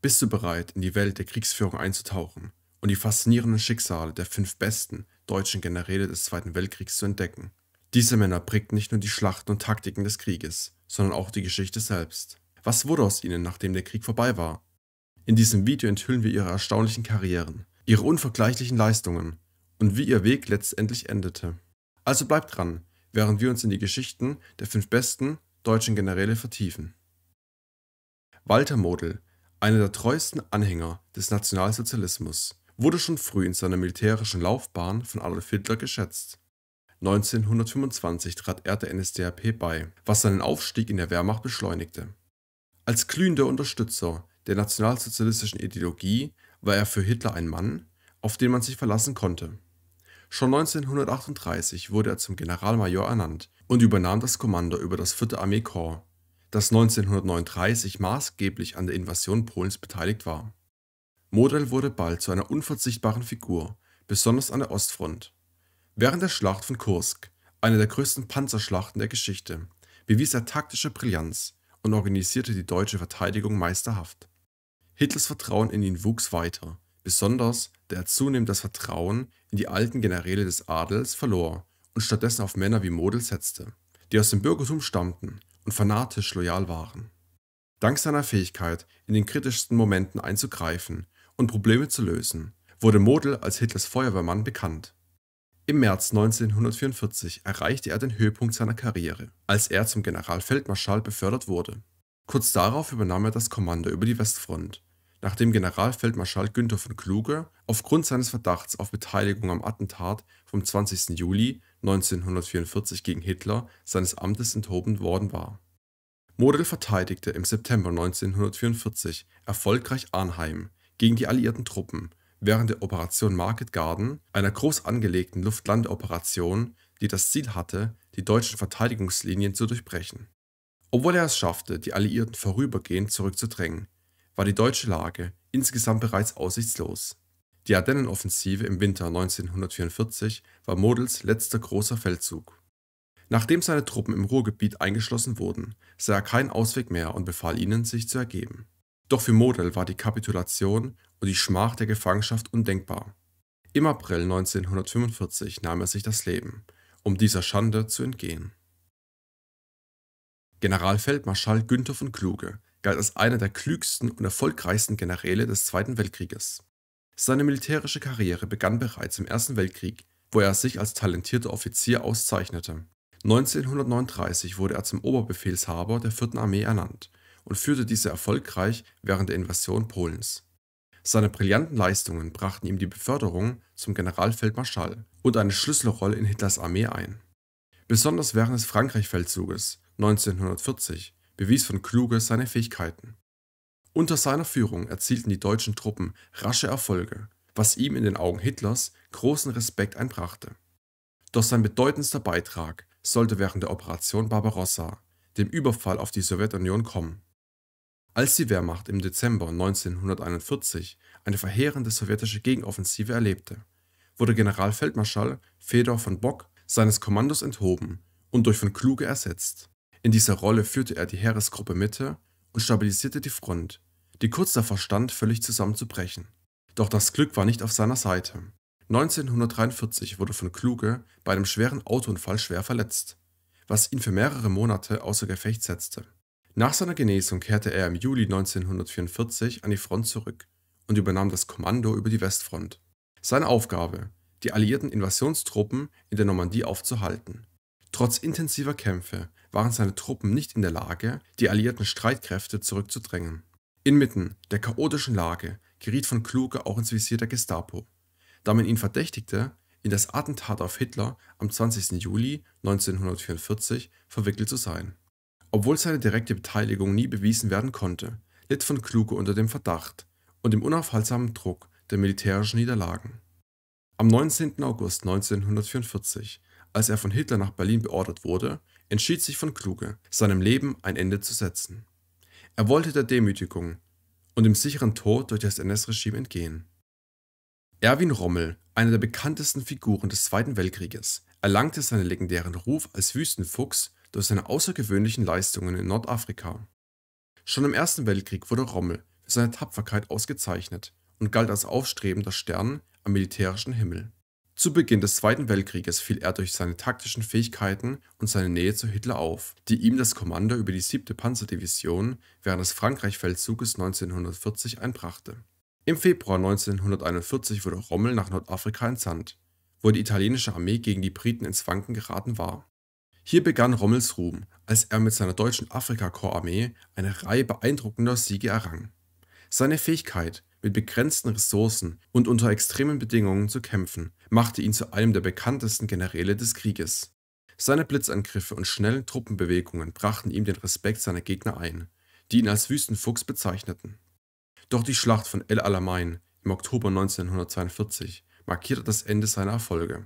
Bist du bereit, in die Welt der Kriegsführung einzutauchen und die faszinierenden Schicksale der fünf besten deutschen Generäle des Zweiten Weltkriegs zu entdecken? Diese Männer prägten nicht nur die Schlachten und Taktiken des Krieges, sondern auch die Geschichte selbst. Was wurde aus ihnen, nachdem der Krieg vorbei war? In diesem Video enthüllen wir ihre erstaunlichen Karrieren, ihre unvergleichlichen Leistungen und wie ihr Weg letztendlich endete. Also bleibt dran, während wir uns in die Geschichten der fünf besten deutschen Generäle vertiefen. Walter Model einer der treuesten Anhänger des Nationalsozialismus, wurde schon früh in seiner militärischen Laufbahn von Adolf Hitler geschätzt. 1925 trat er der NSDAP bei, was seinen Aufstieg in der Wehrmacht beschleunigte. Als glühender Unterstützer der nationalsozialistischen Ideologie war er für Hitler ein Mann, auf den man sich verlassen konnte. Schon 1938 wurde er zum Generalmajor ernannt und übernahm das Kommando über das 4. Armeekorps, das 1939 maßgeblich an der Invasion Polens beteiligt war. Model wurde bald zu einer unverzichtbaren Figur, besonders an der Ostfront. Während der Schlacht von Kursk, einer der größten Panzerschlachten der Geschichte, bewies er taktische Brillanz und organisierte die deutsche Verteidigung meisterhaft. Hitlers Vertrauen in ihn wuchs weiter, besonders da er zunehmend das Vertrauen in die alten Generäle des Adels verlor und stattdessen auf Männer wie Model setzte, die aus dem Bürgertum stammten und fanatisch loyal waren. Dank seiner Fähigkeit, in den kritischsten Momenten einzugreifen und Probleme zu lösen, wurde Model als Hitlers Feuerwehrmann bekannt. Im März 1944 erreichte er den Höhepunkt seiner Karriere, als er zum Generalfeldmarschall befördert wurde. Kurz darauf übernahm er das Kommando über die Westfront, nachdem Generalfeldmarschall Günther von Kluge aufgrund seines Verdachts auf Beteiligung am Attentat vom 20. Juli 1944 gegen Hitler seines Amtes enthoben worden war. Model verteidigte im September 1944 erfolgreich Arnheim gegen die alliierten Truppen während der Operation Market Garden, einer groß angelegten luft die das Ziel hatte, die deutschen Verteidigungslinien zu durchbrechen. Obwohl er es schaffte, die Alliierten vorübergehend zurückzudrängen, war die deutsche Lage insgesamt bereits aussichtslos. Die Ardennenoffensive im Winter 1944 war Models letzter großer Feldzug. Nachdem seine Truppen im Ruhrgebiet eingeschlossen wurden, sah er keinen Ausweg mehr und befahl ihnen, sich zu ergeben. Doch für Model war die Kapitulation und die Schmach der Gefangenschaft undenkbar. Im April 1945 nahm er sich das Leben, um dieser Schande zu entgehen. Generalfeldmarschall Günther von Kluge galt als einer der klügsten und erfolgreichsten Generäle des Zweiten Weltkrieges. Seine militärische Karriere begann bereits im Ersten Weltkrieg, wo er sich als talentierter Offizier auszeichnete. 1939 wurde er zum Oberbefehlshaber der 4. Armee ernannt und führte diese erfolgreich während der Invasion Polens. Seine brillanten Leistungen brachten ihm die Beförderung zum Generalfeldmarschall und eine Schlüsselrolle in Hitlers Armee ein. Besonders während des Frankreichfeldzuges 1940 bewies von Kluge seine Fähigkeiten. Unter seiner Führung erzielten die deutschen Truppen rasche Erfolge, was ihm in den Augen Hitlers großen Respekt einbrachte. Doch sein bedeutendster Beitrag sollte während der Operation Barbarossa, dem Überfall auf die Sowjetunion, kommen. Als die Wehrmacht im Dezember 1941 eine verheerende sowjetische Gegenoffensive erlebte, wurde Generalfeldmarschall Fedor von Bock seines Kommandos enthoben und durch von Kluge ersetzt. In dieser Rolle führte er die Heeresgruppe Mitte und stabilisierte die Front, die kurz davor stand, völlig zusammenzubrechen. Doch das Glück war nicht auf seiner Seite. 1943 wurde von Kluge bei einem schweren Autounfall schwer verletzt, was ihn für mehrere Monate außer Gefecht setzte. Nach seiner Genesung kehrte er im Juli 1944 an die Front zurück und übernahm das Kommando über die Westfront. Seine Aufgabe, die alliierten Invasionstruppen in der Normandie aufzuhalten. Trotz intensiver Kämpfe waren seine Truppen nicht in der Lage, die alliierten Streitkräfte zurückzudrängen. Inmitten der chaotischen Lage geriet von Kluge auch ins Visier der Gestapo, da man ihn verdächtigte, in das Attentat auf Hitler am 20. Juli 1944 verwickelt zu sein. Obwohl seine direkte Beteiligung nie bewiesen werden konnte, litt von Kluge unter dem Verdacht und dem unaufhaltsamen Druck der militärischen Niederlagen. Am 19. August 1944, als er von Hitler nach Berlin beordert wurde, entschied sich von Kluge, seinem Leben ein Ende zu setzen. Er wollte der Demütigung und dem sicheren Tod durch das NS-Regime entgehen. Erwin Rommel, einer der bekanntesten Figuren des Zweiten Weltkrieges, erlangte seinen legendären Ruf als Wüstenfuchs durch seine außergewöhnlichen Leistungen in Nordafrika. Schon im Ersten Weltkrieg wurde Rommel für seine Tapferkeit ausgezeichnet und galt als aufstrebender Stern am militärischen Himmel. Zu Beginn des Zweiten Weltkrieges fiel er durch seine taktischen Fähigkeiten und seine Nähe zu Hitler auf, die ihm das Kommando über die 7. Panzerdivision während des Frankreichfeldzuges 1940 einbrachte. Im Februar 1941 wurde Rommel nach Nordafrika entsandt, wo die italienische Armee gegen die Briten ins Wanken geraten war. Hier begann Rommels Ruhm, als er mit seiner deutschen Afrikakorps-Armee eine Reihe beeindruckender Siege errang. Seine Fähigkeit, mit begrenzten Ressourcen und unter extremen Bedingungen zu kämpfen, machte ihn zu einem der bekanntesten Generäle des Krieges. Seine Blitzangriffe und schnellen Truppenbewegungen brachten ihm den Respekt seiner Gegner ein, die ihn als Wüstenfuchs bezeichneten. Doch die Schlacht von El Alamein im Oktober 1942 markierte das Ende seiner Erfolge.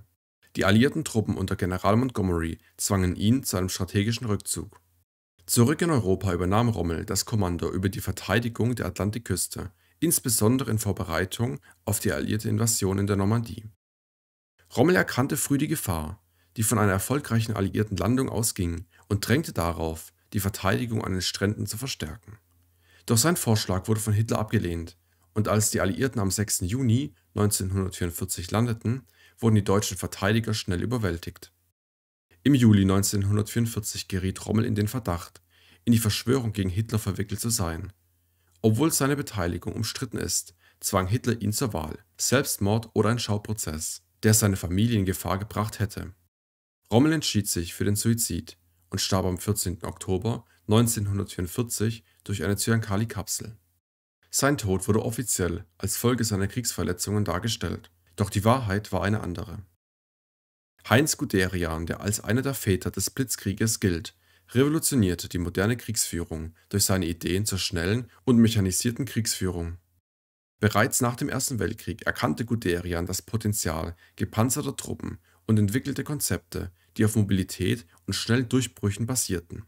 Die alliierten Truppen unter General Montgomery zwangen ihn zu einem strategischen Rückzug. Zurück in Europa übernahm Rommel das Kommando über die Verteidigung der Atlantikküste, insbesondere in Vorbereitung auf die alliierte Invasion in der Normandie. Rommel erkannte früh die Gefahr, die von einer erfolgreichen alliierten Landung ausging, und drängte darauf, die Verteidigung an den Stränden zu verstärken. Doch sein Vorschlag wurde von Hitler abgelehnt, und als die Alliierten am 6. Juni 1944 landeten, wurden die deutschen Verteidiger schnell überwältigt. Im Juli 1944 geriet Rommel in den Verdacht, in die Verschwörung gegen Hitler verwickelt zu sein. Obwohl seine Beteiligung umstritten ist, zwang Hitler ihn zur Wahl, Selbstmord oder ein Schauprozess, der seine Familie in Gefahr gebracht hätte. Rommel entschied sich für den Suizid und starb am 14. Oktober 1944 durch eine Zyankali-Kapsel. Sein Tod wurde offiziell als Folge seiner Kriegsverletzungen dargestellt, doch die Wahrheit war eine andere. Heinz Guderian, der als einer der Väter des Blitzkrieges gilt, revolutionierte die moderne Kriegsführung durch seine Ideen zur schnellen und mechanisierten Kriegsführung. Bereits nach dem Ersten Weltkrieg erkannte Guderian das Potenzial gepanzerter Truppen und entwickelte Konzepte, die auf Mobilität und schnellen Durchbrüchen basierten.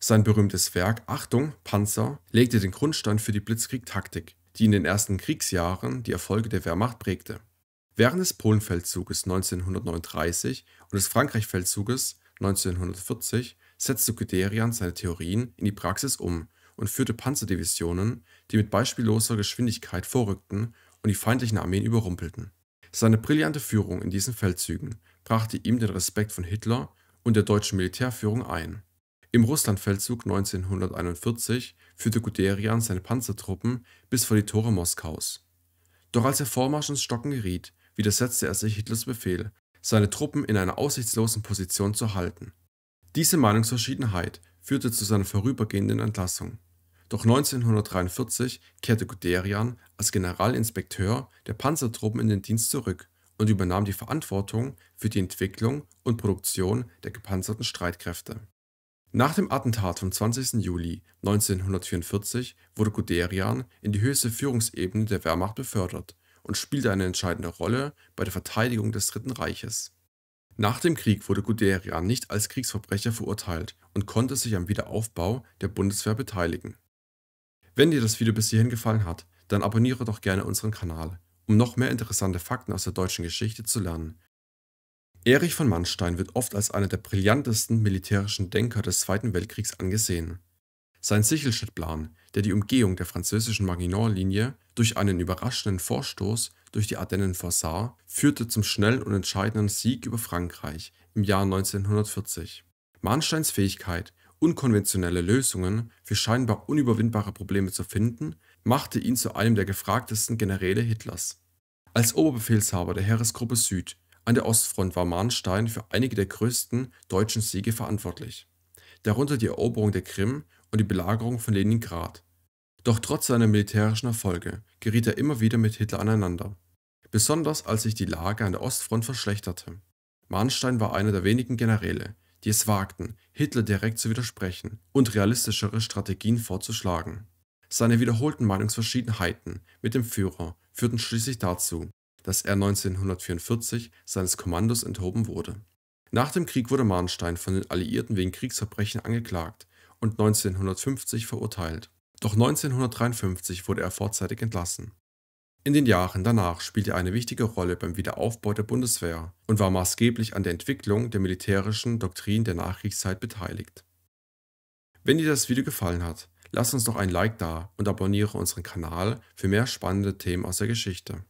Sein berühmtes Werk Achtung, Panzer legte den Grundstein für die Blitzkriegtaktik, die in den ersten Kriegsjahren die Erfolge der Wehrmacht prägte. Während des Polenfeldzuges 1939 und des Frankreichfeldzuges 1940 setzte Guderian seine Theorien in die Praxis um und führte Panzerdivisionen, die mit beispielloser Geschwindigkeit vorrückten und die feindlichen Armeen überrumpelten. Seine brillante Führung in diesen Feldzügen brachte ihm den Respekt von Hitler und der deutschen Militärführung ein. Im Russlandfeldzug 1941 führte Guderian seine Panzertruppen bis vor die Tore Moskaus. Doch als der Vormarsch ins Stocken geriet, widersetzte er sich Hitlers Befehl, seine Truppen in einer aussichtslosen Position zu halten. Diese Meinungsverschiedenheit führte zu seiner vorübergehenden Entlassung. Doch 1943 kehrte Guderian als Generalinspekteur der Panzertruppen in den Dienst zurück und übernahm die Verantwortung für die Entwicklung und Produktion der gepanzerten Streitkräfte. Nach dem Attentat vom 20. Juli 1944 wurde Guderian in die höchste Führungsebene der Wehrmacht befördert und spielte eine entscheidende Rolle bei der Verteidigung des Dritten Reiches. Nach dem Krieg wurde Guderian nicht als Kriegsverbrecher verurteilt und konnte sich am Wiederaufbau der Bundeswehr beteiligen. Wenn dir das Video bis hierhin gefallen hat, dann abonniere doch gerne unseren Kanal, um noch mehr interessante Fakten aus der deutschen Geschichte zu lernen. Erich von Manstein wird oft als einer der brillantesten militärischen Denker des Zweiten Weltkriegs angesehen. Sein sichelstadt der die Umgehung der französischen Maginot-Linie durch einen überraschenden Vorstoß durch die Ardennen vorsah, führte zum schnellen und entscheidenden Sieg über Frankreich im Jahr 1940. Mahnsteins Fähigkeit, unkonventionelle Lösungen für scheinbar unüberwindbare Probleme zu finden, machte ihn zu einem der gefragtesten Generäle Hitlers. Als Oberbefehlshaber der Heeresgruppe Süd an der Ostfront war Mahnstein für einige der größten deutschen Siege verantwortlich, darunter die Eroberung der Krim und die Belagerung von Leningrad. Doch trotz seiner militärischen Erfolge geriet er immer wieder mit Hitler aneinander, besonders als sich die Lage an der Ostfront verschlechterte. Manstein war einer der wenigen Generäle, die es wagten, Hitler direkt zu widersprechen und realistischere Strategien vorzuschlagen. Seine wiederholten Meinungsverschiedenheiten mit dem Führer führten schließlich dazu, dass er 1944 seines Kommandos enthoben wurde. Nach dem Krieg wurde Manstein von den Alliierten wegen Kriegsverbrechen angeklagt und 1950 verurteilt. Doch 1953 wurde er vorzeitig entlassen. In den Jahren danach spielte er eine wichtige Rolle beim Wiederaufbau der Bundeswehr und war maßgeblich an der Entwicklung der militärischen Doktrin der Nachkriegszeit beteiligt. Wenn dir das Video gefallen hat, lass uns doch ein Like da und abonniere unseren Kanal für mehr spannende Themen aus der Geschichte.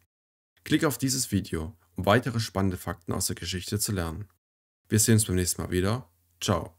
Klick auf dieses Video, um weitere spannende Fakten aus der Geschichte zu lernen. Wir sehen uns beim nächsten Mal wieder. Ciao.